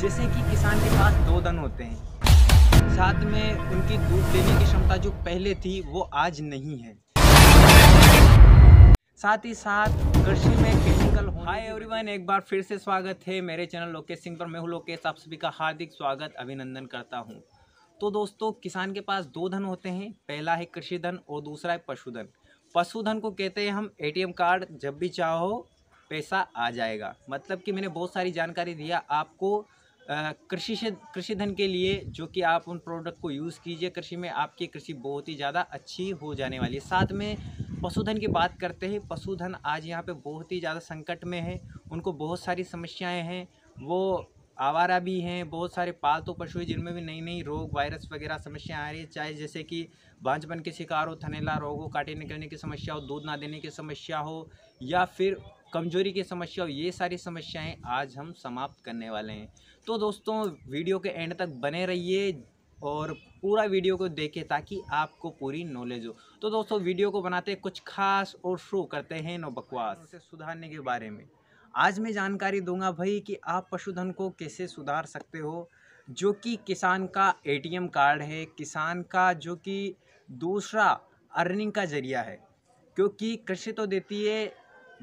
जैसे कि किसान के पास दो धन होते हैं साथ में उनकी दूध देने की क्षमता जो पहले थी वो आज नहीं है साथ ही साथ कृषि में केमिकल हाय एवरीवन एक बार फिर से स्वागत है मेरे चैनल लोकेश सिंह पर मैं हूँ लोकेश आप सभी का हार्दिक स्वागत अभिनंदन करता हूँ तो दोस्तों किसान के पास दो धन होते हैं पहला है कृषि धन और दूसरा है पशुधन पशुधन को कहते हैं हम एटीएम कार्ड जब भी चाहो पैसा आ जाएगा मतलब कि मैंने बहुत सारी जानकारी दिया आपको कृषि से कृषि धन के लिए जो कि आप उन प्रोडक्ट को यूज़ कीजिए कृषि में आपकी कृषि बहुत ही ज़्यादा अच्छी हो जाने वाली है साथ में पशुधन की बात करते हैं पशुधन आज यहाँ पे बहुत ही ज़्यादा संकट में है उनको बहुत सारी समस्याएं हैं वो आवारा भी हैं बहुत सारे पालतू पशु हैं जिनमें भी नई नई रोग वायरस वगैरह समस्याएं आ रही है चाहे जैसे कि बांझपन के शिकार हो थनेला रोग हो काटे निकलने की समस्या हो दूध ना देने की समस्या हो या फिर कमजोरी की समस्या और ये सारी समस्याएं आज हम समाप्त करने वाले हैं तो दोस्तों वीडियो के एंड तक बने रहिए और पूरा वीडियो को देखें ताकि आपको पूरी नॉलेज हो तो दोस्तों वीडियो को बनाते कुछ खास और शुरू करते हैं नो बकवास उसे सुधारने के बारे में आज मैं जानकारी दूंगा भाई कि आप पशुधन को कैसे सुधार सकते हो जो कि किसान का एटीएम कार्ड है किसान का जो कि दूसरा अर्निंग का ज़रिया है क्योंकि कृषि तो देती है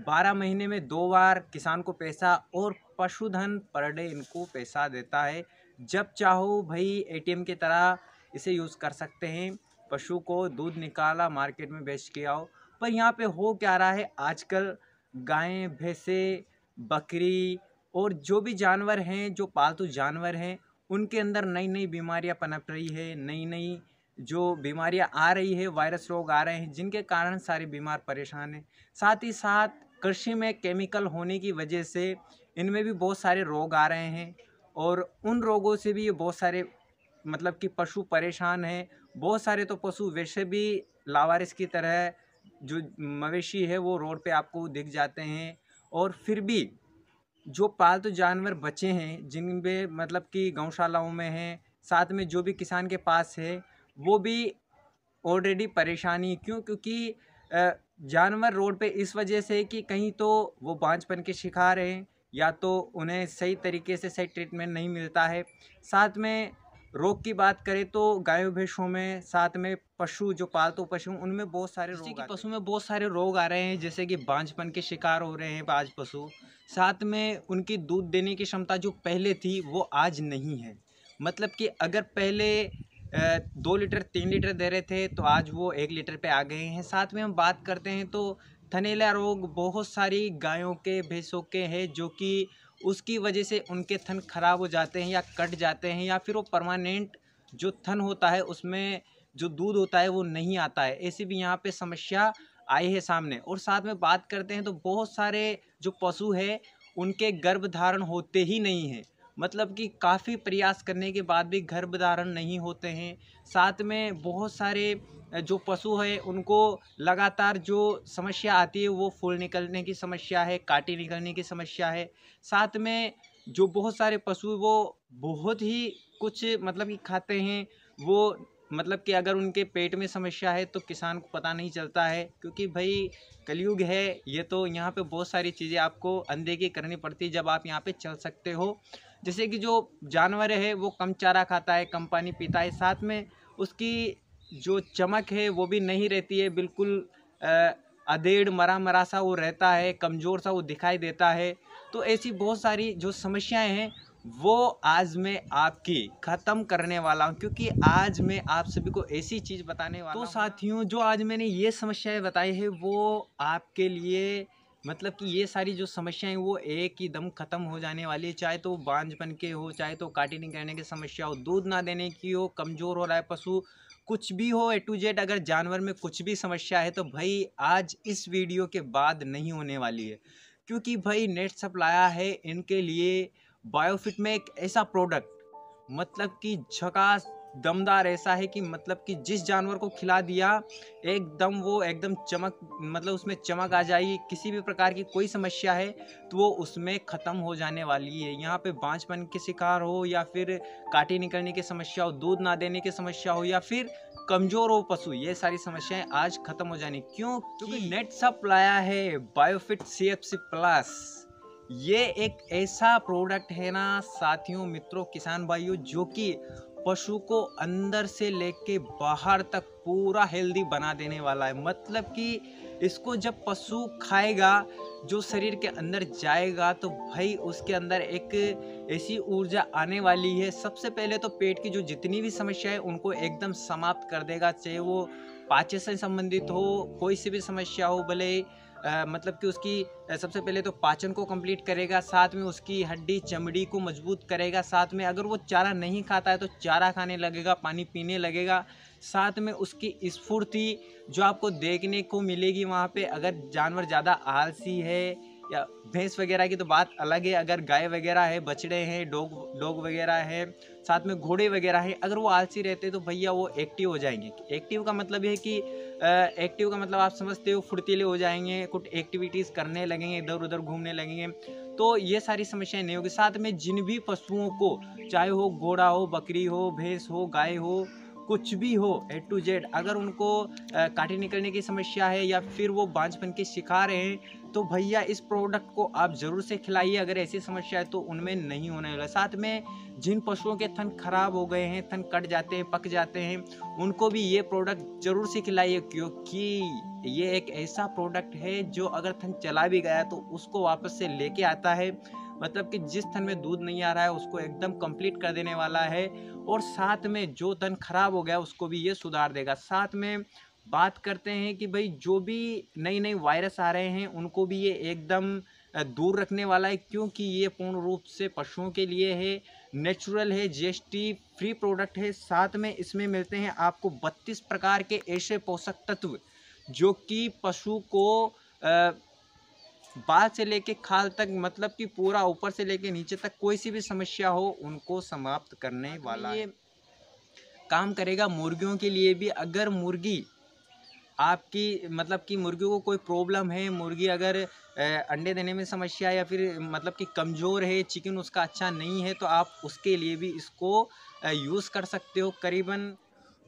बारह महीने में दो बार किसान को पैसा और पशुधन पर डे इनको पैसा देता है जब चाहो भाई एटीएम की तरह इसे यूज़ कर सकते हैं पशु को दूध निकाला मार्केट में बेच के आओ पर यहाँ पे हो क्या रहा है आजकल गायें भैंसे बकरी और जो भी जानवर हैं जो पालतू जानवर हैं उनके अंदर नई नई बीमारियाँ पनप रही है नई नई जो बीमारियाँ आ रही है वायरस रोग आ रहे हैं जिनके कारण सारे बीमार परेशान हैं साथ ही साथ कृषि में केमिकल होने की वजह से इनमें भी बहुत सारे रोग आ रहे हैं और उन रोगों से भी ये बहुत सारे मतलब कि पशु परेशान हैं बहुत सारे तो पशु वैसे भी लावारिस की तरह जो मवेशी है वो रोड पे आपको दिख जाते हैं और फिर भी जो पालतू तो जानवर बचे हैं जिन पे मतलब कि गौशालाओं में हैं साथ में जो भी किसान के पास है वो भी ऑलरेडी परेशानी क्यों क्योंकि जानवर रोड पे इस वजह से कि कहीं तो वो बांझपन के शिकार हैं या तो उन्हें सही तरीके से सही ट्रीटमेंट नहीं मिलता है साथ में रोग की बात करें तो गायों भैंसों में साथ में पशु जो पालतू पशु उनमें बहुत सारे रोग कि पशु में बहुत सारे रोग आ रहे हैं जैसे कि बांझपन के शिकार हो रहे हैं आज पशु साथ में उनकी दूध देने की क्षमता जो पहले थी वो आज नहीं है मतलब कि अगर पहले दो लीटर तीन लीटर दे रहे थे तो आज वो एक लीटर पे आ गए हैं साथ में हम बात करते हैं तो थनेला रोग बहुत सारी गायों के भैंसों के हैं जो कि उसकी वजह से उनके थन खराब हो जाते हैं या कट जाते हैं या फिर वो परमानेंट जो थन होता है उसमें जो दूध होता है वो नहीं आता है ऐसी भी यहाँ पर समस्या आई है सामने और साथ में बात करते हैं तो बहुत सारे जो पशु है उनके गर्भ धारण होते ही नहीं हैं मतलब कि काफ़ी प्रयास करने के बाद भी गर्भधारण नहीं होते हैं साथ में बहुत सारे जो पशु है उनको लगातार जो समस्या आती है वो फूल निकलने की समस्या है काटे निकलने की समस्या है साथ में जो बहुत सारे पशु वो बहुत ही कुछ मतलब कि खाते हैं वो मतलब कि अगर उनके पेट में समस्या है तो किसान को पता नहीं चलता है क्योंकि भाई कलयुग है ये तो यहाँ पे बहुत सारी चीज़ें आपको अनदेखी करनी पड़ती है जब आप यहाँ पे चल सकते हो जैसे कि जो जानवर है वो कम चारा खाता है कम पानी पीता है साथ में उसकी जो चमक है वो भी नहीं रहती है बिल्कुल अधेड़ मरा मरा सा वो रहता है कमज़ोर सा वो दिखाई देता है तो ऐसी बहुत सारी जो समस्याएं हैं वो आज मैं आपकी ख़त्म करने वाला हूँ क्योंकि आज मैं आप सभी को ऐसी चीज़ बताने वाला तो साथियों जो आज मैंने ये समस्याएं बताई है वो आपके लिए मतलब कि ये सारी जो समस्याएं वो एक ही दम ख़त्म हो जाने वाली है चाहे तो बांझपन के हो चाहे तो काटी नहीं करने की समस्या हो दूध ना देने की हो कमज़ोर हो रहा है पशु कुछ भी हो ए टू जेड अगर जानवर में कुछ भी समस्या है तो भाई आज इस वीडियो के बाद नहीं होने वाली है क्योंकि भाई नेट सप्लाया है इनके लिए बायोफिट में एक ऐसा प्रोडक्ट मतलब कि झकास दमदार ऐसा है कि मतलब कि जिस जानवर को खिला दिया एकदम वो एकदम चमक मतलब उसमें चमक आ जाएगी किसी भी प्रकार की कोई समस्या है तो वो उसमें ख़त्म हो जाने वाली है यहाँ पे बाँचपन के शिकार हो या फिर काटे निकलने की समस्या हो दूध ना देने की समस्या हो या फिर कमज़ोर हो पशु ये सारी समस्याएं आज ख़त्म हो जानी क्यों क्योंकि नेट सब लाया है बायोफिट सी एफ सी प्लस ये एक ऐसा प्रोडक्ट है ना साथियों मित्रों किसान भाइयों जो कि पशु को अंदर से लेके बाहर तक पूरा हेल्दी बना देने वाला है मतलब कि इसको जब पशु खाएगा जो शरीर के अंदर जाएगा तो भाई उसके अंदर एक ऐसी ऊर्जा आने वाली है सबसे पहले तो पेट की जो जितनी भी समस्या है उनको एकदम समाप्त कर देगा चाहे वो पाचन से संबंधित हो कोई सी भी समस्या हो भले आ, मतलब कि उसकी सबसे पहले तो पाचन को कंप्लीट करेगा साथ में उसकी हड्डी चमड़ी को मजबूत करेगा साथ में अगर वो चारा नहीं खाता है तो चारा खाने लगेगा पानी पीने लगेगा साथ में उसकी स्फूर्ति जो आपको देखने को मिलेगी वहाँ पे अगर जानवर ज़्यादा आलसी है या भैंस वगैरह की तो बात अलग है अगर गाय वगैरह है बछड़े हैं डॉग डॉग वगैरह है साथ में घोड़े वगैरह है अगर वो आलसी रहते तो भैया वो एक्टिव हो जाएंगे एक्टिव का मतलब ये है कि एक्टिव का मतलब आप समझते हो फुर्तीले हो जाएंगे कुछ एक्टिविटीज़ करने लगेंगे इधर उधर घूमने लगेंगे तो ये सारी समस्याएं नहीं होगी साथ में जिन भी पशुओं को चाहे हो घोड़ा हो बकरी हो भैंस हो गाय हो कुछ भी हो ए टू जेड अगर उनको काटे निकलने की समस्या है या फिर वो बांझपन के शिकार हैं तो भैया इस प्रोडक्ट को आप ज़रूर से खिलाइए अगर ऐसी समस्या है तो उनमें नहीं होने वाला साथ में जिन पशुओं के थन खराब हो गए हैं थन कट जाते हैं पक जाते हैं उनको भी ये प्रोडक्ट ज़रूर से खिलाइए क्योंकि ये एक ऐसा प्रोडक्ट है जो अगर थन चला भी गया तो उसको वापस से लेके आता है मतलब कि जिस थन में दूध नहीं आ रहा है उसको एकदम कंप्लीट कर देने वाला है और साथ में जो तन खराब हो गया उसको भी ये सुधार देगा साथ में बात करते हैं कि भाई जो भी नई नई वायरस आ रहे हैं उनको भी ये एकदम दूर रखने वाला है क्योंकि ये पूर्ण रूप से पशुओं के लिए है नेचुरल है जीएसटी फ्री प्रोडक्ट है साथ में इसमें मिलते हैं आपको 32 प्रकार के ऐसे पोषक तत्व जो कि पशु को बाल से लेके खाल तक मतलब कि पूरा ऊपर से लेके नीचे तक कोई सी भी समस्या हो उनको समाप्त करने हाँ, तो वाला ये काम करेगा मुर्गियों के लिए भी अगर मुर्गी आपकी मतलब कि मुर्गियों को कोई प्रॉब्लम है मुर्गी अगर अंडे देने में समस्या या फिर मतलब कि कमज़ोर है चिकन उसका अच्छा नहीं है तो आप उसके लिए भी इसको यूज़ कर सकते हो करीबन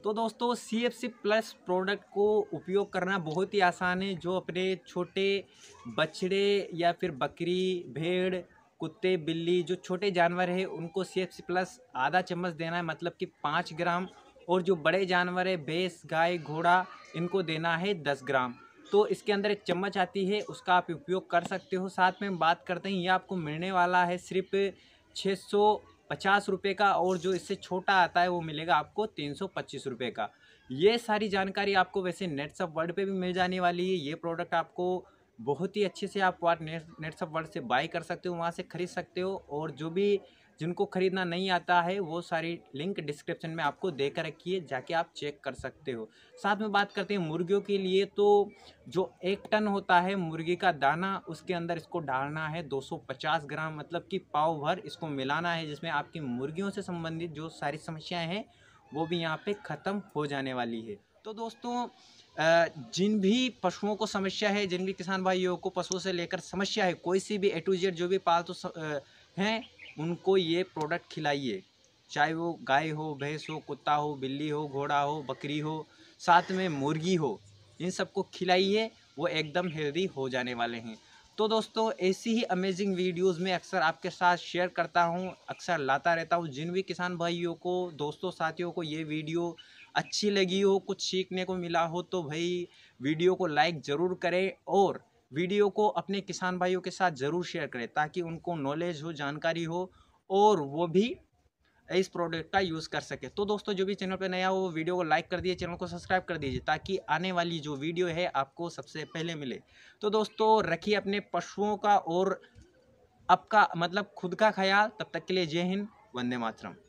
तो दोस्तों C F C plus product को उपयोग करना बहुत ही आसान है जो अपने छोटे बछड़े या फिर बकरी भेड़ कुत्ते बिल्ली जो छोटे जानवर है उनको सी एफ सी प्लस आधा चम्मच देना है मतलब कि पाँच ग्राम और जो बड़े जानवर है भैंस गाय घोड़ा इनको देना है दस ग्राम तो इसके अंदर एक चम्मच आती है उसका आप उपयोग कर सकते हो साथ में बात करते हैं ये आपको मिलने वाला है सिर्फ छः सौ पचास रुपये का और जो इससे छोटा आता है वो मिलेगा आपको तीन सौ पच्चीस रुपये का ये सारी जानकारी आपको वैसे नेट्सअप वर्ल्ड पे भी मिल जाने वाली है ये प्रोडक्ट आपको बहुत ही अच्छे से आप वाट नेट नेट्सअप वर्ल्ड से बाई कर सकते हो वहाँ से ख़रीद सकते हो और जो भी जिनको ख़रीदना नहीं आता है वो सारी लिंक डिस्क्रिप्शन में आपको दे कर रखी है जाके आप चेक कर सकते हो साथ में बात करते हैं मुर्गियों के लिए तो जो एक टन होता है मुर्गी का दाना उसके अंदर इसको डालना है 250 ग्राम मतलब कि पाव भर इसको मिलाना है जिसमें आपकी मुर्गियों से संबंधित जो सारी समस्याएँ हैं वो भी यहाँ पर ख़त्म हो जाने वाली है तो दोस्तों जिन भी पशुओं को समस्या है जिन भी किसान भाइयों को पशुओं से लेकर समस्या है कोई सी भी ए जो भी पालतू तो हैं उनको ये प्रोडक्ट खिलाइए चाहे वो गाय हो भैंस हो कुत्ता हो बिल्ली हो घोड़ा हो बकरी हो साथ में मुर्गी हो इन सबको खिलाइए वो एकदम हेल्दी हो जाने वाले हैं तो दोस्तों ऐसी ही अमेजिंग वीडियोस में अक्सर आपके साथ शेयर करता हूं अक्सर लाता रहता हूं जिन भी किसान भाइयों को दोस्तों साथियों को ये वीडियो अच्छी लगी हो कुछ सीखने को मिला हो तो भाई वीडियो को लाइक ज़रूर करें और वीडियो को अपने किसान भाइयों के साथ ज़रूर शेयर करें ताकि उनको नॉलेज हो जानकारी हो और वो भी इस प्रोडक्ट का यूज़ कर सके तो दोस्तों जो भी चैनल पर नया हो वो वीडियो को लाइक कर दीजिए चैनल को सब्सक्राइब कर दीजिए ताकि आने वाली जो वीडियो है आपको सबसे पहले मिले तो दोस्तों रखिए अपने पशुओं का और आपका मतलब खुद का ख्याल तब तक के लिए जय हिंद वंदे मातरम